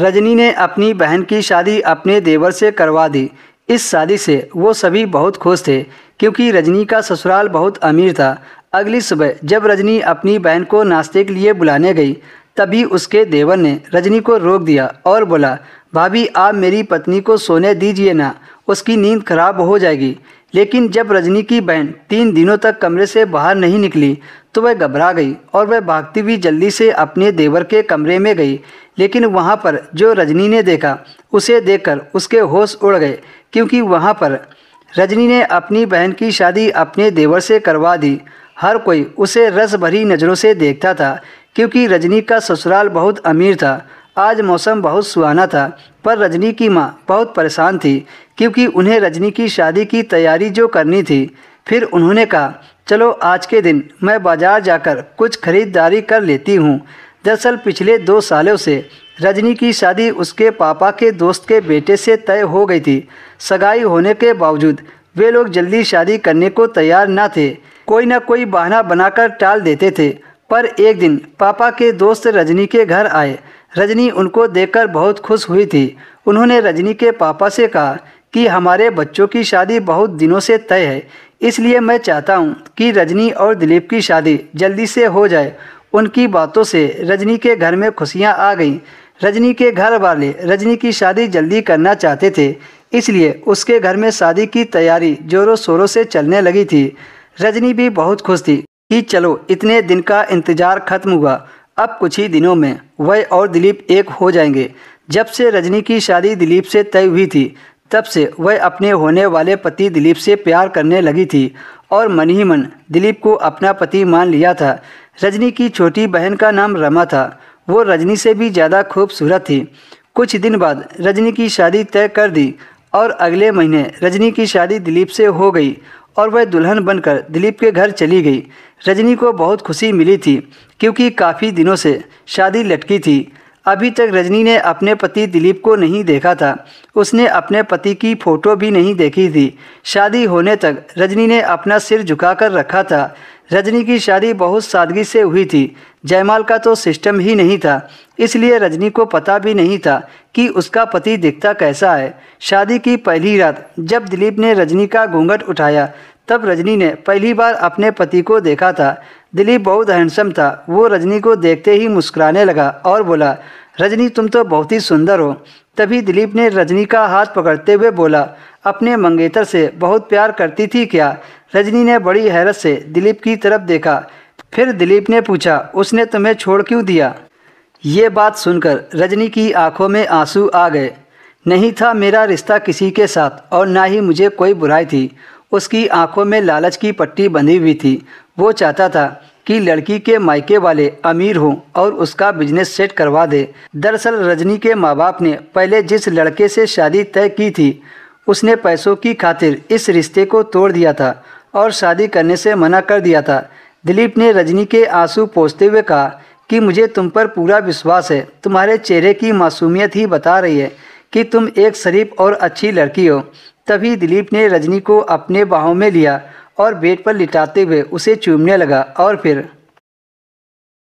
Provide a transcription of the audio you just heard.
रजनी ने अपनी बहन की शादी अपने देवर से करवा दी इस शादी से वो सभी बहुत खुश थे क्योंकि रजनी का ससुराल बहुत अमीर था अगली सुबह जब रजनी अपनी बहन को नाश्ते के लिए बुलाने गई तभी उसके देवर ने रजनी को रोक दिया और बोला भाभी आप मेरी पत्नी को सोने दीजिए ना उसकी नींद खराब हो जाएगी लेकिन जब रजनी की बहन तीन दिनों तक कमरे से बाहर नहीं निकली तो वह घबरा गई और वह भागती हुई जल्दी से अपने देवर के कमरे में गई लेकिन वहाँ पर जो रजनी ने देखा उसे देखकर उसके होश उड़ गए क्योंकि वहाँ पर रजनी ने अपनी बहन की शादी अपने देवर से करवा दी हर कोई उसे रस भरी नज़रों से देखता था क्योंकि रजनी का ससुराल बहुत अमीर था आज मौसम बहुत सुहाना था पर रजनी की माँ बहुत परेशान थी क्योंकि उन्हें रजनी की शादी की तैयारी जो करनी थी फिर उन्होंने कहा चलो आज के दिन मैं बाज़ार जाकर कुछ खरीदारी कर लेती हूँ दरअसल पिछले दो सालों से रजनी की शादी उसके पापा के दोस्त के बेटे से तय हो गई थी सगाई होने के बावजूद वे लोग जल्दी शादी करने को तैयार न थे कोई ना कोई बहाना बनाकर टाल देते थे पर एक दिन पापा के दोस्त रजनी के घर आए रजनी उनको देखकर बहुत खुश हुई थी उन्होंने रजनी के पापा से कहा कि हमारे बच्चों की शादी बहुत दिनों से तय है इसलिए मैं चाहता हूँ कि रजनी और दिलीप की शादी जल्दी से हो जाए उनकी बातों से रजनी के घर में खुशियाँ आ गईं रजनी के घर वाले रजनी की शादी जल्दी करना चाहते थे इसलिए उसके घर में शादी की तैयारी जोरों शोरों से चलने लगी थी रजनी भी बहुत खुश थी कि चलो इतने दिन का इंतज़ार खत्म हुआ अब कुछ ही दिनों में वह और दिलीप एक हो जाएंगे जब से रजनी की शादी दिलीप से तय हुई थी तब से वह अपने होने वाले पति दिलीप से प्यार करने लगी थी और मन ही मन दिलीप को अपना पति मान लिया था रजनी की छोटी बहन का नाम रमा था वो रजनी से भी ज़्यादा खूबसूरत थी कुछ दिन बाद रजनी की शादी तय कर दी और अगले महीने रजनी की शादी दिलीप से हो गई और वह दुल्हन बनकर दिलीप के घर चली गई रजनी को बहुत खुशी मिली थी क्योंकि काफ़ी दिनों से शादी लटकी थी अभी तक रजनी ने अपने पति दिलीप को नहीं देखा था उसने अपने पति की फ़ोटो भी नहीं देखी थी शादी होने तक रजनी ने अपना सिर झुकाकर रखा था रजनी की शादी बहुत सादगी से हुई थी जयमाल का तो सिस्टम ही नहीं था इसलिए रजनी को पता भी नहीं था कि उसका पति दिखता कैसा है शादी की पहली रात जब दिलीप ने रजनी का घूंघट उठाया तब रजनी ने पहली बार अपने पति को देखा था दिलीप बहुत हैंडसम था वो रजनी को देखते ही मुस्कुराने लगा और बोला रजनी तुम तो बहुत ही सुंदर हो तभी दिलीप ने रजनी का हाथ पकड़ते हुए बोला अपने मंगेतर से बहुत प्यार करती थी क्या रजनी ने बड़ी हैरत से दिलीप की तरफ देखा फिर दिलीप ने पूछा उसने तुम्हें छोड़ क्यों दिया ये बात सुनकर रजनी की आंखों में आंसू आ गए नहीं था मेरा रिश्ता किसी के साथ और ना ही मुझे कोई बुराई थी उसकी आंखों में लालच की पट्टी बंधी हुई थी वो चाहता था कि लड़की के मायके वाले अमीर हों और उसका बिजनेस सेट करवा दे दरअसल रजनी के माँ बाप ने पहले जिस लड़के से शादी तय की थी उसने पैसों की खातिर इस रिश्ते को तोड़ दिया था और शादी करने से मना कर दिया था दिलीप ने रजनी के आंसू पोसते हुए कहा कि मुझे तुम पर पूरा विश्वास है तुम्हारे चेहरे की मासूमियत ही बता रही है कि तुम एक शरीफ और अच्छी लड़की हो तभी दिलीप ने रजनी को अपने बाहों में लिया और बेड पर लिटाते हुए उसे चूमने लगा और फिर